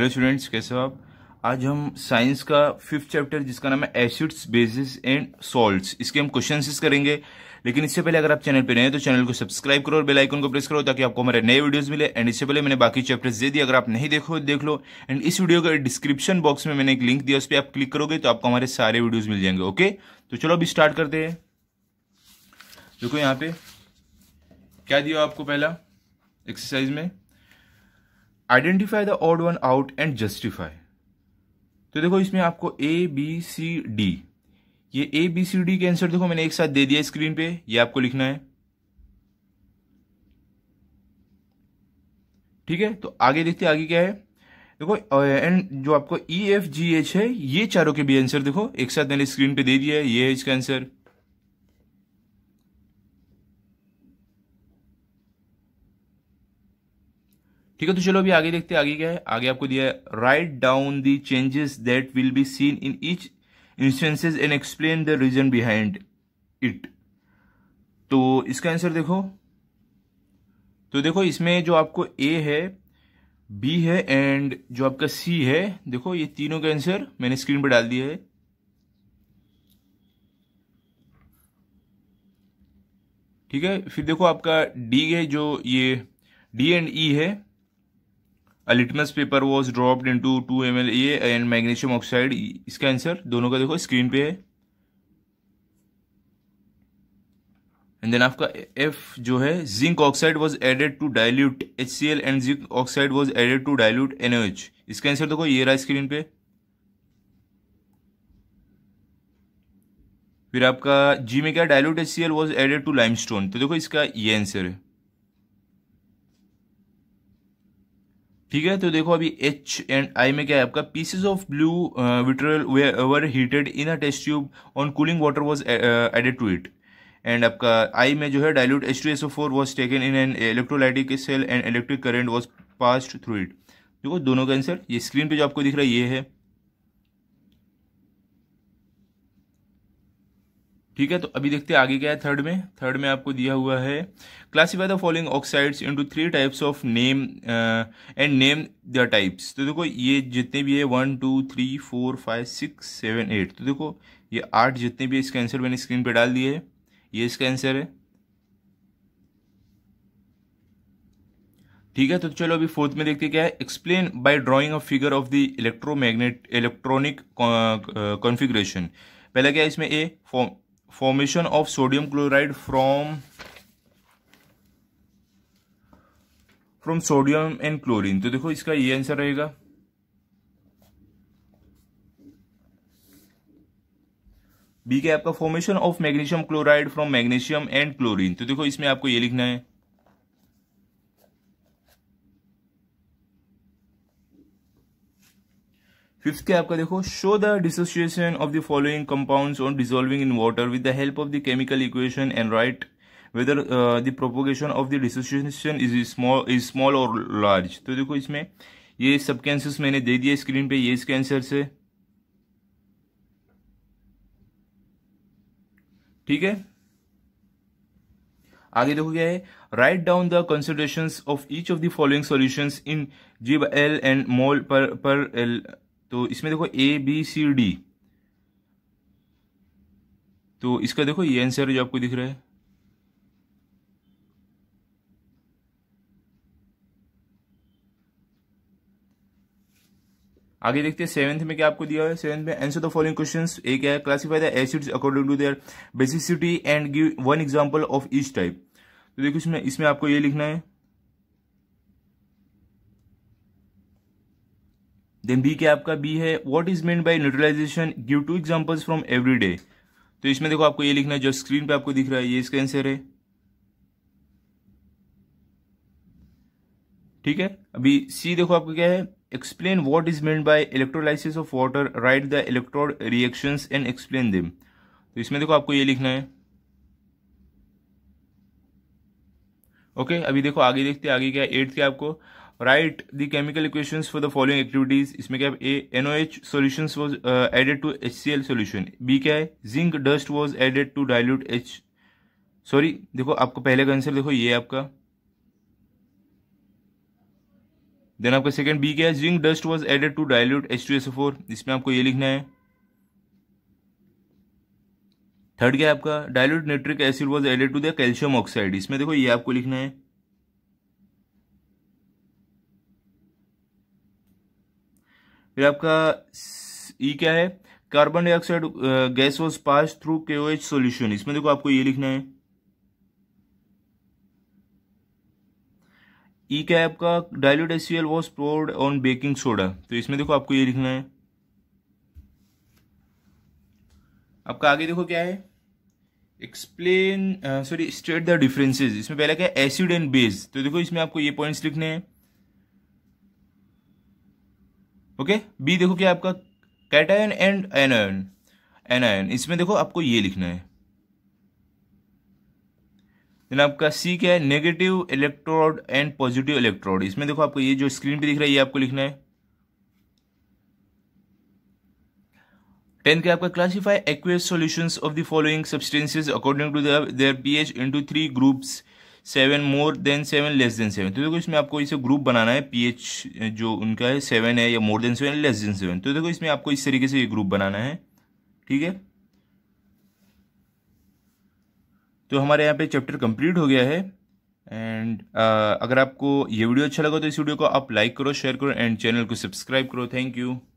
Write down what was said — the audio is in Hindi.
हेलो स्टूडेंट्स कैसे हो आप आज हम साइंस का फिफ्थ चैप्टर जिसका नाम है एसिड्स बेसिस एंड सॉल्ट्स इसके हम क्वेश्चन करेंगे लेकिन इससे पहले अगर आप चैनल पर नए हैं तो चैनल को सब्सक्राइब करो और बेल आइकन को प्रेस करो ताकि आपको हमारे नए वीडियोस मिले एंड इससे पहले मैंने बाकी चैप्टर्स दे दिए अगर आप नहीं देखो देख लो एंड इस वीडियो का डिस्क्रिप्शन बॉक्स में मैंने एक लिंक दिया उस पर आप क्लिक करोगे तो आपको हमारे सारे वीडियोज मिल जाएंगे ओके तो चलो अभी स्टार्ट करते हैं देखो यहाँ पे क्या दिया आपको पहला एक्सरसाइज में identify the odd one out and justify तो देखो इसमें आपको ए बी सी डी ये ए बी सी डी के आंसर देखो मैंने एक साथ दे दिया स्क्रीन पे ये आपको लिखना है ठीक है तो आगे देखते आगे क्या है देखो एंड जो आपको ई एफ जी एच है ये चारों के भी आंसर देखो एक साथ मैंने स्क्रीन पे दे दिया है ये है इसका आंसर ठीक है तो चलो अभी आगे देखते हैं आगे क्या है आगे आपको दिया है write down the changes that will be seen in each instances and explain the reason behind it तो इसका आंसर देखो तो देखो इसमें जो आपको ए है बी है एंड जो आपका सी है देखो ये तीनों का आंसर मैंने स्क्रीन पर डाल दिया है ठीक है फिर देखो आपका डी है जो ये डी एंड ई है a litmus paper was dropped into two M L A and magnesium oxide इसका आंसर दोनों का देखो स्क्रीन पे है एंड देन आपका एफ जो है zinc oxide was added to dilute H C L and zinc oxide was added to dilute N H इसका आंसर देखो ये रहा स्क्रीन पे फिर आपका जी में क्या dilute H C L was added to limestone तो देखो इसका ये आंसर है ठीक है तो देखो अभी एच एंड आई में क्या है आपका pieces of blue vitriol were heated in a test tube on cooling water was added to it and आपका आई में जो है dilute H two S O four was taken in an electrolytic cell and electric current was pass through it देखो दोनों का आंसर ये स्क्रीन पे जो आपको दिख रहा है ये है ठीक है तो अभी देखते हैं आगे क्या है थर्ड में थर्ड में आपको दिया हुआ है classify the following oxides into three types of name and name the types तो देखो ये जितने भी है one two three four five six seven eight तो देखो ये आठ जितने भी इसका आंसर मैंने स्क्रीन पर डाल दिए है ये इसका आंसर है ठीक है तो चलो अभी फोर्थ में देखते क्या है explain by drawing a figure of the electromagnet electronic configuration पहला क्या है इसमें A form formation of sodium chloride from from sodium and chlorine तो देखो इसका ये आंसर रहेगा बी के आपका formation of magnesium chloride from magnesium and chlorine तो देखो इसमें आपको ये लिखना है फिफ्थ क्या आपका देखो show the dissociation of the following compounds on dissolving in water with the help of the chemical equation and write whether the propagation of the dissociation is small is small और लार्ज तो देखो इसमें ये सब कैंसर्स मैंने दे दिए स्क्रीन पे ये इस कैंसर से ठीक है आगे देखो क्या है write down the consideration of each of the following solution in जीब एल एंड मोल पर पर एल तो इसमें देखो ए बी सी डी तो इसका देखो ये आंसर जो आपको दिख रहा है आगे देखते हैं सेवेंथ में क्या आपको दिया है सेवेंथ में आंसर द फॉलोइंग क्वेश्चंस एक है classify the acids according to their basicity and give one example of each type तो देखो इसमें इसमें आपको ये लिखना है देन बी क्या आपका बी है what is meant by neutralization give two examples from every day तो इसमें देखो आपको ये लिखना है जो स्क्रीन पे आपको दिख रहा है ये इसका आंसर है ठीक है अभी सी देखो आपको क्या है explain what is meant by electrolysis of water write the electrode reaction and explain them तो इसमें देखो आपको ये लिखना है ओके okay, अभी देखो आगे देखते हैं आगे क्या एट्थ क्या आपको write the chemical equation for the following activities इसमें क्या A H solution was added to L solution B क्या है zinc dust was added to dilute H sorry देखो आपको पहले का आंसर देखो ये आपका देन आपका सेकंड बी क्या है zinc dust was added to dilute H two S four इसमें आपको ये लिखना है थर्ड क्या है आपका dilute nitric acid was added to the calcium oxide इसमें देखो ये आपको लिखना है फिर आपका ई क्या है carbon dioxide gas was pass through K O H solution इसमें देखो आपको ये लिखना है ई e क्या है आपका dilute L was poured on baking soda तो इसमें देखो आपको ये लिखना है आपका आगे देखो क्या है explain sorry state the differences इसमें पहला क्या है एसिड एंड बेस तो देखो इसमें आपको ये पॉइंट्स लिखने हैं ओके बी देखो क्या आपका कैटायन एंड एनायन एनायन इसमें देखो आपको ये लिखना है देन आपका सी क्या है negative electrode and positive electrode इसमें देखो आपको ये जो स्क्रीन पे दिख रहा है ये आपको लिखना है टेंथ क्या आपका classify aqueous solutions of the following substances according to their pH into three groups seven more than seven less than seven तो देखो इसमें आपको इसे ग्रुप बनाना है पी एच जो उनका है सेवन है या more than seven less than seven तो देखो इसमें आपको इस तरीके से ये ग्रुप बनाना है ठीक है तो हमारे यहाँ पे चैप्टर कंप्लीट हो गया है एंड uh, अगर आपको ये वीडियो अच्छा लगा तो इस वीडियो को आप लाइक करो शेयर करो एंड चैनल को सब्सक्राइब करो थैंक यू